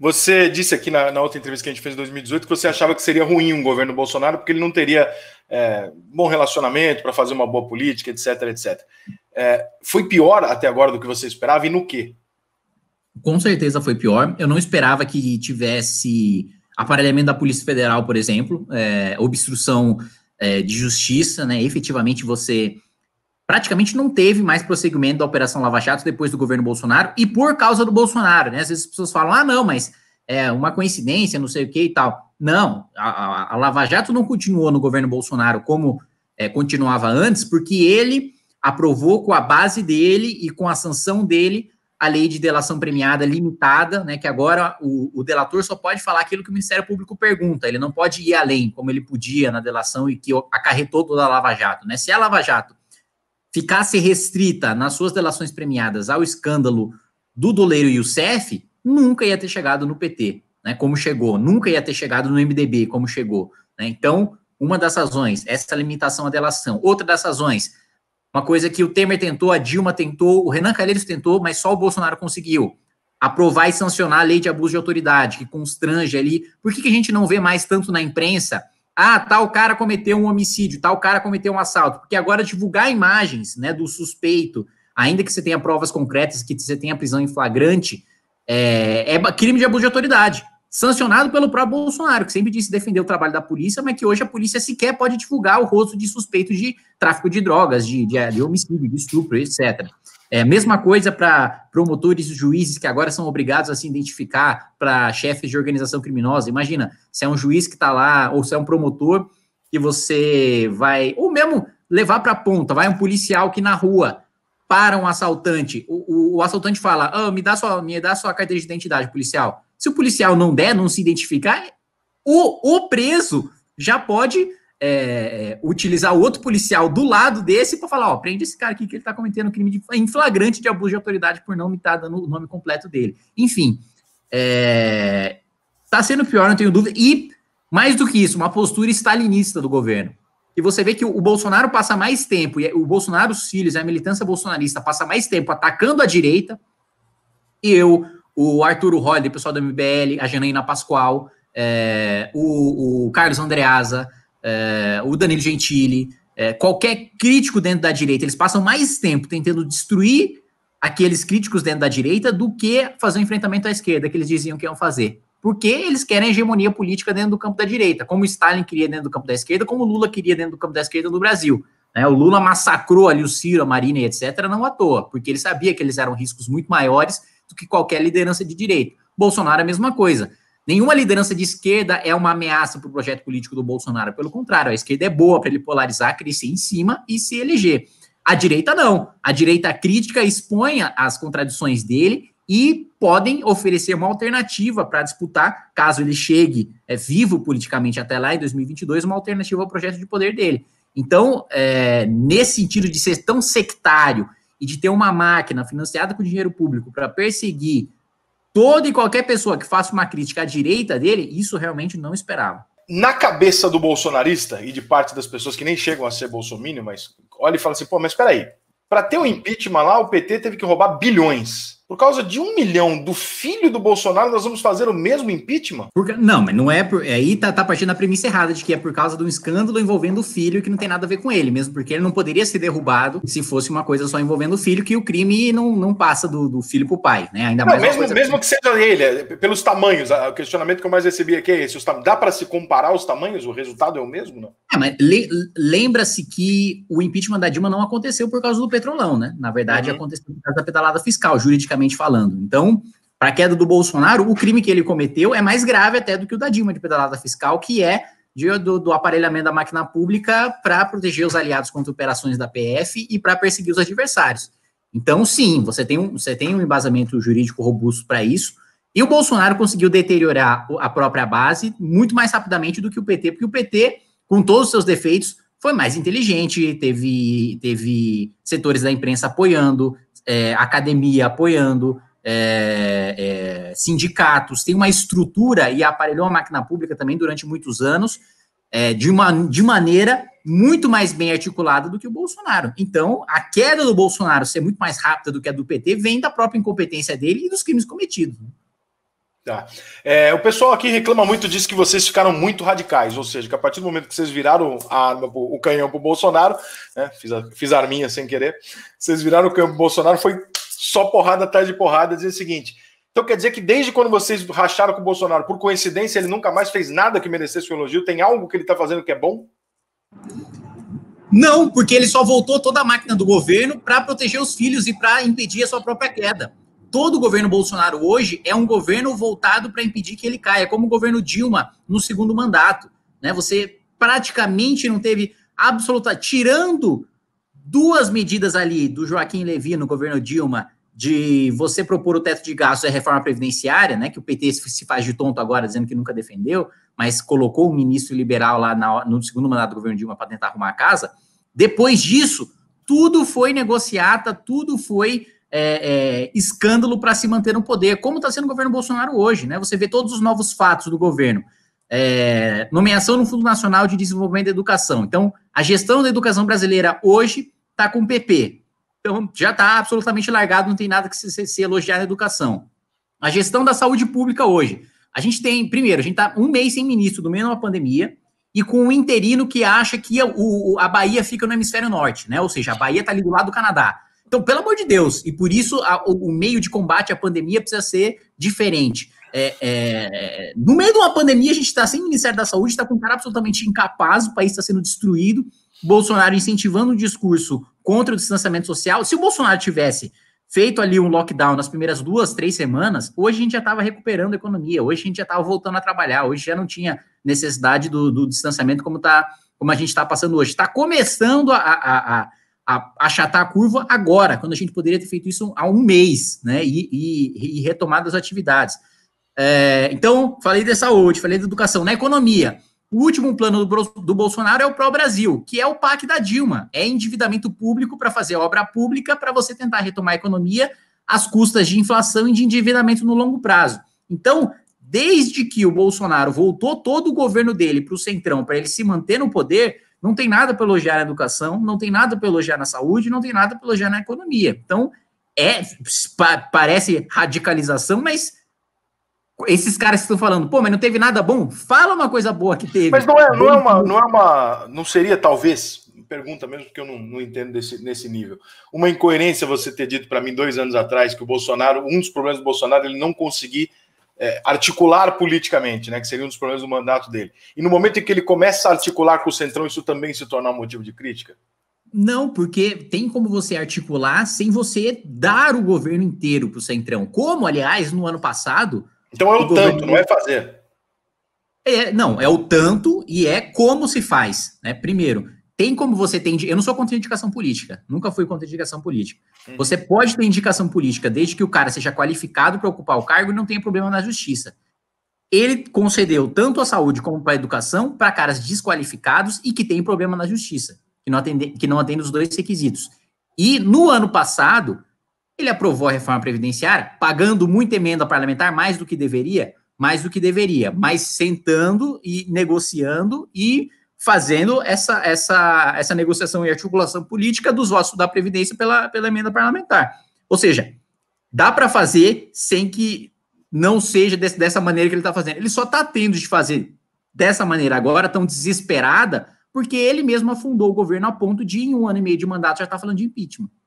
Você disse aqui na, na, outra entrevista que a gente fez em 2018 que você achava que seria ruim um governo Bolsonaro porque ele não teria é, bom relacionamento para fazer uma boa política, etc, etc. É, foi pior até agora do que você esperava e no quê? Com certeza foi pior. Eu não esperava que tivesse aparelhamento da Polícia Federal, por exemplo, é, obstrução é, de justiça, né? Efetivamente você praticamente não teve mais prosseguimento da Operação Lava Jato depois do governo Bolsonaro e por causa do Bolsonaro, né? Às vezes as pessoas falam, ah, não, mas é uma coincidência, não sei o que e tal. Não, a, a, Lava Jato não continuou no governo Bolsonaro como é, continuava antes, porque ele aprovou com a base dele e com a sanção dele a lei de delação premiada limitada, né? Que agora o, o, delator só pode falar aquilo que o Ministério Público pergunta, ele não pode ir além, como ele podia na delação e que acarretou toda a Lava Jato, né? Se é a Lava Jato ficasse restrita nas suas delações premiadas ao escândalo do doleiro e o CEF nunca ia ter chegado no PT, né, como chegou, nunca ia ter chegado no MDB, como chegou. Né? Então, uma das razões, essa limitação à delação. Outra das razões, uma coisa que o Temer tentou, a Dilma tentou, o Renan Calheiros tentou, mas só o Bolsonaro conseguiu. Aprovar e sancionar a lei de abuso de autoridade, que constrange ali. Por que, que a gente não vê mais tanto na imprensa ah, tal cara cometeu um homicídio, tal cara cometeu um assalto, porque agora divulgar imagens né, do suspeito, ainda que você tenha provas concretas, que você tenha prisão em flagrante, é, é crime de abuso de autoridade, sancionado pelo próprio Bolsonaro, que sempre disse defender o trabalho da polícia, mas que hoje a polícia sequer pode divulgar o rosto de suspeitos de tráfico de drogas, de, de, de homicídio, de estupro, etc. É, mesma coisa para promotores e juízes que agora são obrigados a se identificar para chefes de organização criminosa. Imagina, se é um juiz que está lá, ou se é um promotor que você vai, ou mesmo levar para a ponta, vai um policial que na rua para um assaltante, o, o, o assaltante fala, ah, me, dá sua, me dá sua carteira de identidade, policial. Se o policial não der, não se identificar, o, o preso já pode é, é, utilizar o outro policial do lado desse para falar, ó, prende esse cara aqui que ele está cometendo crime de, em flagrante de abuso de autoridade por não me estar tá dando o nome completo dele. Enfim, está é, tá sendo pior, não tenho dúvida. E, mais do que isso, uma postura stalinista do governo. E você vê que o Bolsonaro passa mais tempo, e é, o Bolsonaro, os filhos, a militância bolsonarista passa mais tempo atacando a direita, e eu, o Arturo Holliday, pessoal da MBL, a Janaína Pascoal, é, o, o Carlos Andreasa, é, o Danilo Gentili, é, qualquer crítico dentro da direita, eles passam mais tempo tentando destruir aqueles críticos dentro da direita do que fazer o um enfrentamento à esquerda, que eles diziam que iam fazer. Porque eles querem hegemonia política dentro do campo da direita, como Stalin queria dentro do campo da esquerda, como Lula queria dentro do campo da esquerda no Brasil. Né? O Lula massacrou ali o Ciro, a Marina e etc., não à toa, porque ele sabia que eles eram riscos muito maiores do que qualquer liderança de direita. Bolsonaro a mesma coisa. Nenhuma liderança de esquerda é uma ameaça para o projeto político do Bolsonaro. Pelo contrário, a esquerda é boa para ele polarizar, crescer em cima e se eleger. A direita não. A direita crítica expõe as contradições dele e podem oferecer uma alternativa para disputar, caso ele chegue é, vivo politicamente até lá em 2022, uma alternativa ao projeto de poder dele. Então, é, nesse sentido de ser tão sectário e de ter uma máquina financiada com dinheiro público para perseguir toda e qualquer pessoa que faça uma crítica à direita dele, isso realmente não esperava. Na cabeça do bolsonarista e de parte das pessoas que nem chegam a ser bolsominion, mas olha e fala assim: pô, mas peraí, para ter o um impeachment lá, o PT teve que roubar bilhões. Por causa de um milhão do filho do Bolsonaro, nós vamos fazer o mesmo impeachment? não, mas não é. Por, é, aí tá, tá partindo da premissa errada de que é por causa de um escândalo envolvendo o filho que não tem nada a ver com ele, mesmo porque ele não poderia ser derrubado se fosse uma coisa só envolvendo o filho, que o crime não, não passa do, do filho pro pai, né? Ainda não, mais. Mesmo, coisa... mesmo que seja ele, é, pelos tamanhos, o questionamento que eu mais recebi aqui é esse: os, dá para se comparar os tamanhos? O resultado é o mesmo? Não? É, mas le, lembra-se que o impeachment da Dilma não aconteceu por causa do petrolão, né? Na verdade, uhum. aconteceu por causa da pedalada fiscal. Juridicamente, politicamente falando. Então, para a queda do Bolsonaro, o crime que ele cometeu é mais grave até do que o da Dilma de pedalada fiscal, que é de, do, do aparelhamento da máquina pública para proteger os aliados contra operações da PF e para perseguir os adversários. Então, sim, você tem um, você tem um embasamento jurídico robusto para isso. E o Bolsonaro conseguiu deteriorar a própria base muito mais rapidamente do que o PT, porque o PT, com todos os seus defeitos, foi mais inteligente, teve, teve setores da imprensa apoiando, é, academia apoiando, é, é, sindicatos, tem uma estrutura e aparelhou a máquina pública também durante muitos anos, é, de, uma, de maneira muito mais bem articulada do que o Bolsonaro. Então, a queda do Bolsonaro ser muito mais rápida do que a do PT vem da própria incompetência dele e dos crimes cometidos. Né? Tá. É, o pessoal aqui reclama muito disso que vocês ficaram muito radicais, ou seja, que a partir do momento que vocês viraram a, o canhão para o Bolsonaro, né, fiz, a, fiz a arminha sem querer, vocês viraram o canhão para Bolsonaro, foi só porrada atrás de porrada, dizer o seguinte. Então quer dizer que desde quando vocês racharam com o Bolsonaro, por coincidência, ele nunca mais fez nada que merecesse o elogio? Tem algo que ele está fazendo que é bom? Não, porque ele só voltou toda a máquina do governo para proteger os filhos e para impedir a sua própria queda todo o governo Bolsonaro hoje é um governo voltado para impedir que ele caia, como o governo Dilma no segundo mandato. Né? Você praticamente não teve absoluta. Tirando duas medidas ali do Joaquim Levi no governo Dilma, de você propor o teto de gastos e a reforma previdenciária, né? Que o PT se faz de tonto agora, dizendo que nunca defendeu, mas colocou o ministro liberal lá na, no segundo mandato do governo Dilma para tentar arrumar a casa. Depois disso, tudo foi negociata, tudo foi é, é, escândalo para se manter no poder, como está sendo o governo Bolsonaro hoje, né? Você vê todos os novos fatos do governo. É, nomeação no Fundo Nacional de Desenvolvimento da Educação. Então, a gestão da educação brasileira hoje está com o PP. Então, já está absolutamente largado, não tem nada que se, se, se elogiar na educação. A gestão da saúde pública hoje. A gente tem, primeiro, a gente está um mês sem ministro, do meio de uma pandemia, e com um interino que acha que a, o, a Bahia fica no hemisfério norte, né? Ou seja, a Bahia está ali do lado do Canadá. Então, pelo amor de Deus, e por isso a, o, meio de combate à pandemia precisa ser diferente. É, é, no meio de uma pandemia, a gente está sem Ministério da Saúde, está com um cara absolutamente incapaz, o país está sendo destruído, Bolsonaro incentivando um discurso contra o distanciamento social. Se o Bolsonaro tivesse feito ali um lockdown nas primeiras duas, três semanas, hoje a gente já estava recuperando a economia, hoje a gente já estava voltando a trabalhar, hoje já não tinha necessidade do, do distanciamento como, tá, como a gente está passando hoje. Está começando a, a, a a, achatar a curva agora, quando a gente poderia ter feito isso há um mês, né? E, e, e retomado as atividades. É, então, falei da saúde, falei da educação. Na economia, o último plano do, do Bolsonaro é o pró-Brasil, que é o PAC da Dilma. É endividamento público para fazer obra pública, para você tentar retomar a economia às custas de inflação e de endividamento no longo prazo. Então, desde que o Bolsonaro voltou todo o governo dele para o Centrão, para ele se manter no poder, não tem nada para elogiar na educação, não tem nada para elogiar na saúde, não tem nada para elogiar na economia. Então, é pa, parece radicalização, mas esses caras que estão falando, pô, mas não teve nada bom? Fala uma coisa boa que teve. Mas não é, não é, uma, não é uma. Não seria, talvez, pergunta mesmo, porque eu não, não entendo desse, nesse nível. Uma incoerência você ter dito para mim dois anos atrás que o Bolsonaro, um dos problemas do Bolsonaro, ele não conseguir é, articular politicamente, né, que seria um dos problemas do mandato dele. E no momento em que ele começa a articular com o Centrão, isso também se torna um motivo de crítica? Não, porque tem como você articular sem você dar o governo inteiro para o Centrão. Como, aliás, no ano passado. Então é o, o tanto, governo... não é fazer. É, não, é o tanto e é como se faz. Né? Primeiro, tem como você ter. Eu não sou contra indicação política, nunca fui contra indicação política. Uhum. Você pode ter indicação política desde que o cara seja qualificado para ocupar o cargo e não tenha problema na justiça. Ele concedeu tanto a saúde como para a educação para caras desqualificados e que têm problema na justiça, que não, atende, que não atendem os dois requisitos. E no ano passado, ele aprovou a reforma previdenciária, pagando muita emenda parlamentar, mais do que deveria, mais do que deveria, mas sentando e negociando e fazendo essa, essa, essa negociação e articulação política dos votos da Previdência pela, pela emenda parlamentar. Ou seja, dá para fazer sem que não seja desse, dessa maneira que ele está fazendo. Ele só está tendo de fazer dessa maneira agora, tão desesperada, porque ele mesmo afundou o governo a ponto de, em um ano e meio de mandato, já está falando de impeachment.